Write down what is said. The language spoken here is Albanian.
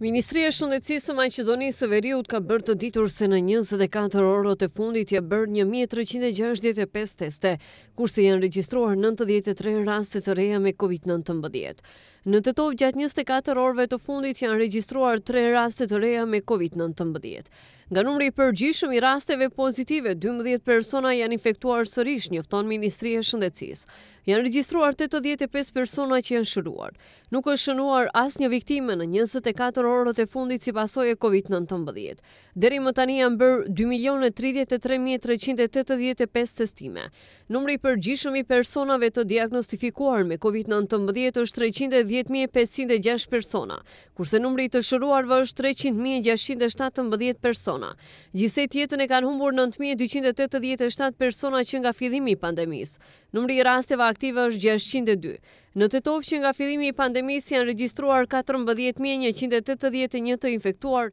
Ministri e Shëndetësisë së Maqedonisë së Veriut ka bërë të ditur se në 24 orët e fundit ja bërë 1365 teste, kurse janë regjistruar 93 raste të reja me COVID-19. Në të tovë gjatë 24 orëve të fundit janë registruar 3 rastet të reja me COVID-19. Nga numri i përgjishëm i rasteve pozitive, 12 persona janë infektuar sërish, njëfton Ministri e Shëndecis. Janë registruar 85 persona që janë shëruar. Nuk është shënuar as një viktime në 24 orët e fundit si pasoj e COVID-19. Deri më tani janë bërë 2.033.385 testime. Numri i përgjishëm i personave të diagnostifikuar me COVID-19 është 310 10.506 persona, kurse numri të shëruar vë është 300.617 persona. Gjise tjetën e kanë humbur 9.287 persona që nga fjidhimi i pandemis. Numri i rasteva aktive është 602. Në të tovë që nga fillimi i pandemisë janë registruar 14.181 të infektuar,